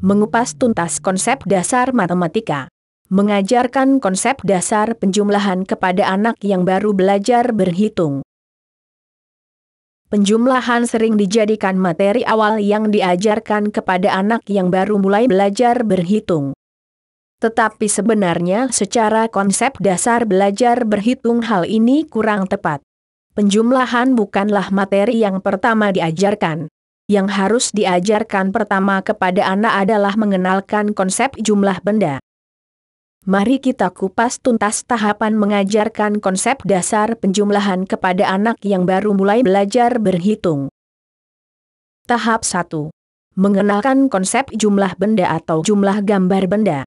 Mengupas tuntas konsep dasar matematika. Mengajarkan konsep dasar penjumlahan kepada anak yang baru belajar berhitung. Penjumlahan sering dijadikan materi awal yang diajarkan kepada anak yang baru mulai belajar berhitung. Tetapi sebenarnya secara konsep dasar belajar berhitung hal ini kurang tepat. Penjumlahan bukanlah materi yang pertama diajarkan yang harus diajarkan pertama kepada anak adalah mengenalkan konsep jumlah benda. Mari kita kupas tuntas tahapan mengajarkan konsep dasar penjumlahan kepada anak yang baru mulai belajar berhitung. Tahap 1. Mengenalkan konsep jumlah benda atau jumlah gambar benda.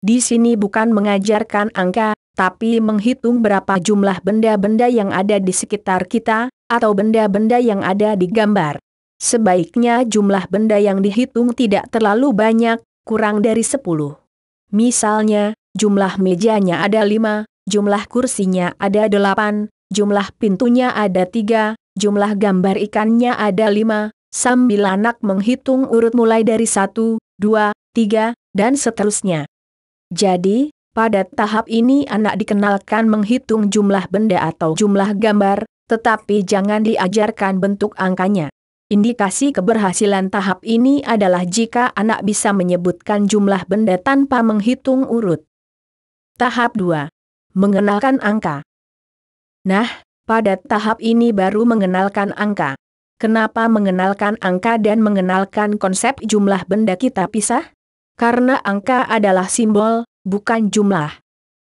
Di sini bukan mengajarkan angka, tapi menghitung berapa jumlah benda-benda yang ada di sekitar kita, atau benda-benda yang ada di gambar. Sebaiknya jumlah benda yang dihitung tidak terlalu banyak, kurang dari 10. Misalnya, jumlah mejanya ada 5, jumlah kursinya ada 8, jumlah pintunya ada 3, jumlah gambar ikannya ada 5, sambil anak menghitung urut mulai dari 1, 2, 3, dan seterusnya. Jadi, pada tahap ini anak dikenalkan menghitung jumlah benda atau jumlah gambar, tetapi jangan diajarkan bentuk angkanya. Indikasi keberhasilan tahap ini adalah jika anak bisa menyebutkan jumlah benda tanpa menghitung urut. Tahap 2. Mengenalkan angka. Nah, pada tahap ini baru mengenalkan angka. Kenapa mengenalkan angka dan mengenalkan konsep jumlah benda kita pisah? Karena angka adalah simbol, bukan jumlah.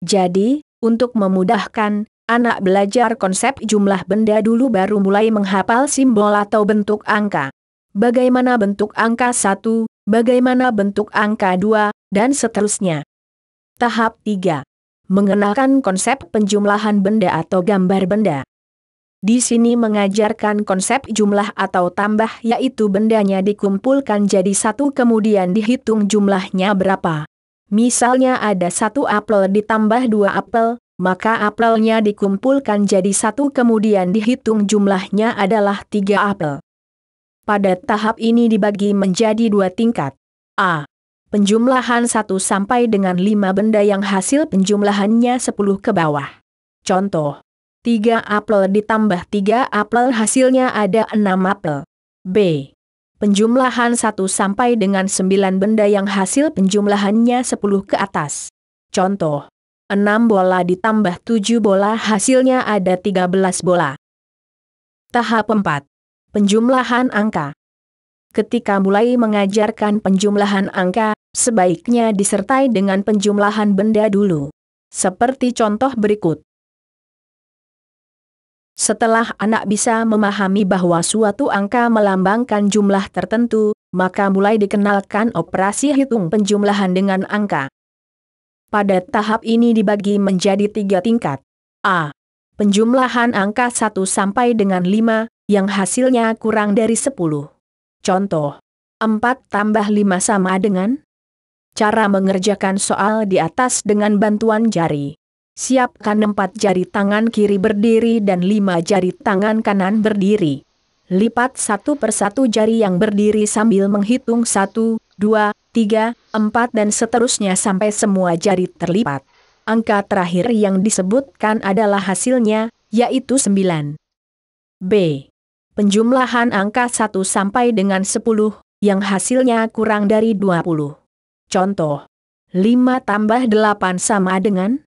Jadi, untuk memudahkan, Anak belajar konsep jumlah benda dulu baru mulai menghafal simbol atau bentuk angka. Bagaimana bentuk angka 1, bagaimana bentuk angka 2, dan seterusnya. Tahap 3. Mengenalkan konsep penjumlahan benda atau gambar benda. Di sini mengajarkan konsep jumlah atau tambah yaitu bendanya dikumpulkan jadi satu kemudian dihitung jumlahnya berapa. Misalnya ada satu apel ditambah dua apel, maka apelnya dikumpulkan jadi satu kemudian dihitung jumlahnya adalah tiga apel. Pada tahap ini dibagi menjadi dua tingkat. A. Penjumlahan 1 sampai dengan 5 benda yang hasil penjumlahannya 10 ke bawah. Contoh. 3 apel ditambah 3 apel hasilnya ada 6 apel. B. Penjumlahan 1 sampai dengan 9 benda yang hasil penjumlahannya 10 ke atas. Contoh. 6 bola ditambah 7 bola hasilnya ada 13 bola. Tahap 4. Penjumlahan angka. Ketika mulai mengajarkan penjumlahan angka, sebaiknya disertai dengan penjumlahan benda dulu. Seperti contoh berikut. Setelah anak bisa memahami bahwa suatu angka melambangkan jumlah tertentu, maka mulai dikenalkan operasi hitung penjumlahan dengan angka pada tahap ini dibagi menjadi tiga tingkat. A. Penjumlahan angka 1 sampai dengan 5, yang hasilnya kurang dari 10. Contoh. 4 tambah 5 sama dengan? Cara mengerjakan soal di atas dengan bantuan jari. Siapkan 4 jari tangan kiri berdiri dan 5 jari tangan kanan berdiri. Lipat satu persatu jari yang berdiri sambil menghitung satu, dua, tiga, empat dan seterusnya sampai semua jari terlipat. Angka terakhir yang disebutkan adalah hasilnya, yaitu 9. B. Penjumlahan angka 1 sampai dengan 10, yang hasilnya kurang dari 20. Contoh. 5 tambah 8 sama dengan?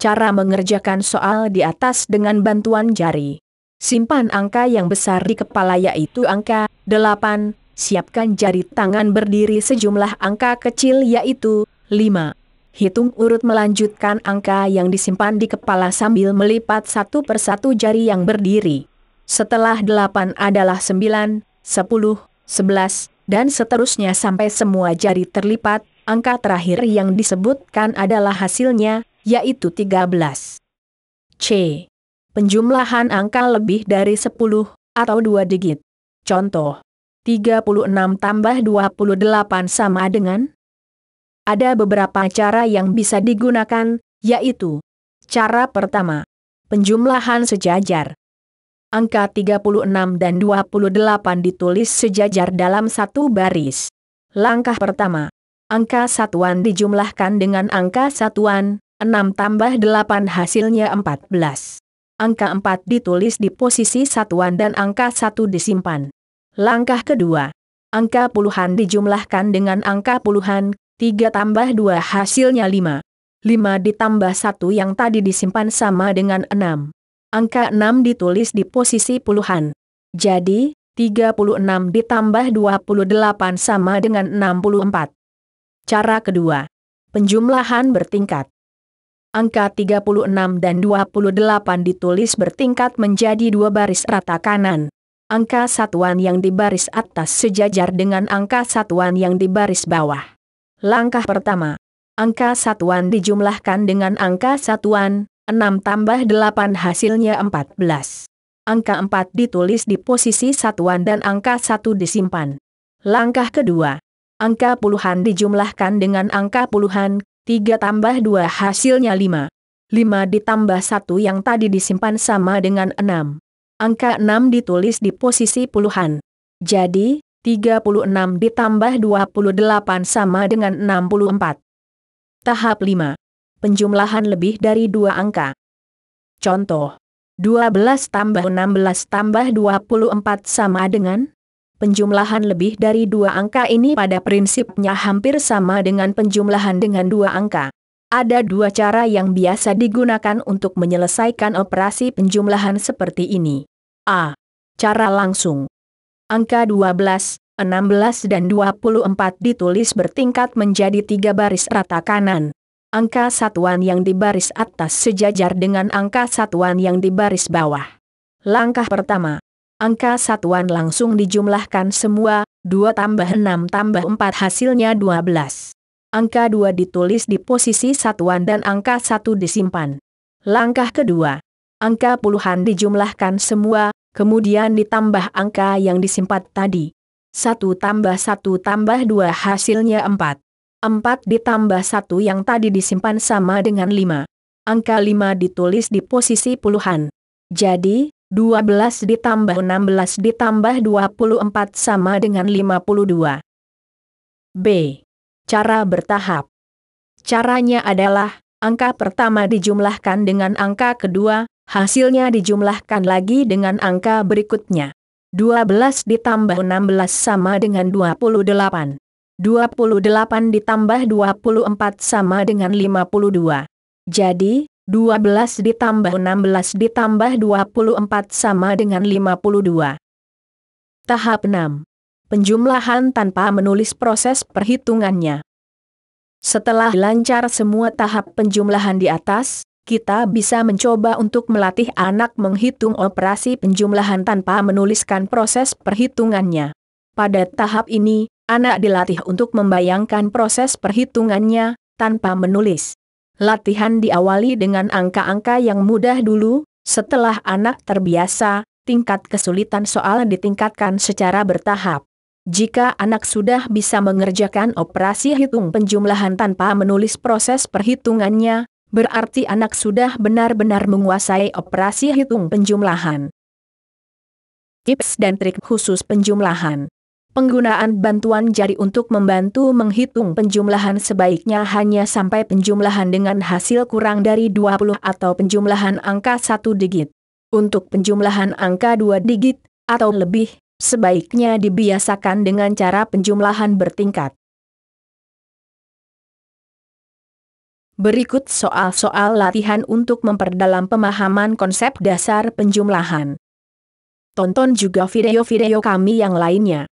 Cara mengerjakan soal di atas dengan bantuan jari. Simpan angka yang besar di kepala yaitu angka 8, Siapkan jari tangan berdiri sejumlah angka kecil yaitu 5. Hitung urut melanjutkan angka yang disimpan di kepala sambil melipat satu persatu jari yang berdiri. Setelah 8 adalah 9, 10, 11, dan seterusnya sampai semua jari terlipat, angka terakhir yang disebutkan adalah hasilnya, yaitu 13. C. Penjumlahan angka lebih dari 10, atau dua digit. Contoh, 36 tambah 28 sama dengan? Ada beberapa cara yang bisa digunakan, yaitu Cara pertama, penjumlahan sejajar. Angka 36 dan 28 ditulis sejajar dalam satu baris. Langkah pertama, angka satuan dijumlahkan dengan angka satuan, 6 tambah 8 hasilnya 14. Angka 4 ditulis di posisi satuan dan angka 1 disimpan. Langkah kedua. Angka puluhan dijumlahkan dengan angka puluhan, 3 tambah 2 hasilnya 5. 5 ditambah 1 yang tadi disimpan sama dengan 6. Angka 6 ditulis di posisi puluhan. Jadi, 36 ditambah 28 sama dengan 64. Cara kedua. Penjumlahan bertingkat. Angka 36 dan 28 ditulis bertingkat menjadi dua baris rata kanan angka satuan yang di baris atas sejajar dengan angka satuan yang di baris bawah. Langkah pertama, angka satuan dijumlahkan dengan angka satuan, 6 tambah 8 hasilnya 14. Angka 4 ditulis di posisi satuan dan angka 1 disimpan. Langkah kedua, angka puluhan dijumlahkan dengan angka puluhan, 3 tambah 2 hasilnya 5. 5 ditambah 1 yang tadi disimpan sama dengan 6 angka 6 ditulis di posisi puluhan. Jadi, 36 ditambah 28 sama dengan 64. Tahap 5. Penjumlahan lebih dari dua angka. Contoh. 12 tambah 16 tambah 24 sama dengan penjumlahan lebih dari dua angka ini pada prinsipnya hampir sama dengan penjumlahan dengan dua angka. Ada dua cara yang biasa digunakan untuk menyelesaikan operasi penjumlahan seperti ini. A. Cara langsung. Angka 12, 16 dan 24 ditulis bertingkat menjadi tiga baris rata kanan. Angka satuan yang di baris atas sejajar dengan angka satuan yang di baris bawah. Langkah pertama. Angka satuan langsung dijumlahkan semua, 2 tambah 6 tambah 4 hasilnya 12. Angka 2 ditulis di posisi satuan dan angka 1 disimpan. Langkah kedua angka puluhan dijumlahkan semua, kemudian ditambah angka yang disimpat tadi. Satu tambah satu tambah dua hasilnya empat. Empat ditambah satu yang tadi disimpan sama dengan lima. Angka lima ditulis di posisi puluhan. Jadi, 12 ditambah 16 ditambah 24 sama dengan 52. B. Cara bertahap. Caranya adalah, angka pertama dijumlahkan dengan angka kedua, Hasilnya dijumlahkan lagi dengan angka berikutnya. 12 ditambah 16 sama dengan 28. 28 ditambah 24 sama dengan 52. Jadi, 12 ditambah 16 ditambah 24 sama dengan 52. Tahap 6. Penjumlahan tanpa menulis proses perhitungannya. Setelah lancar semua tahap penjumlahan di atas, kita bisa mencoba untuk melatih anak menghitung operasi penjumlahan tanpa menuliskan proses perhitungannya. Pada tahap ini, anak dilatih untuk membayangkan proses perhitungannya tanpa menulis. Latihan diawali dengan angka-angka yang mudah dulu, setelah anak terbiasa, tingkat kesulitan soal ditingkatkan secara bertahap. Jika anak sudah bisa mengerjakan operasi hitung penjumlahan tanpa menulis proses perhitungannya, Berarti anak sudah benar-benar menguasai operasi hitung penjumlahan. Tips dan trik khusus penjumlahan Penggunaan bantuan jari untuk membantu menghitung penjumlahan sebaiknya hanya sampai penjumlahan dengan hasil kurang dari 20 atau penjumlahan angka 1 digit. Untuk penjumlahan angka 2 digit, atau lebih, sebaiknya dibiasakan dengan cara penjumlahan bertingkat. Berikut soal-soal latihan untuk memperdalam pemahaman konsep dasar penjumlahan. Tonton juga video-video kami yang lainnya.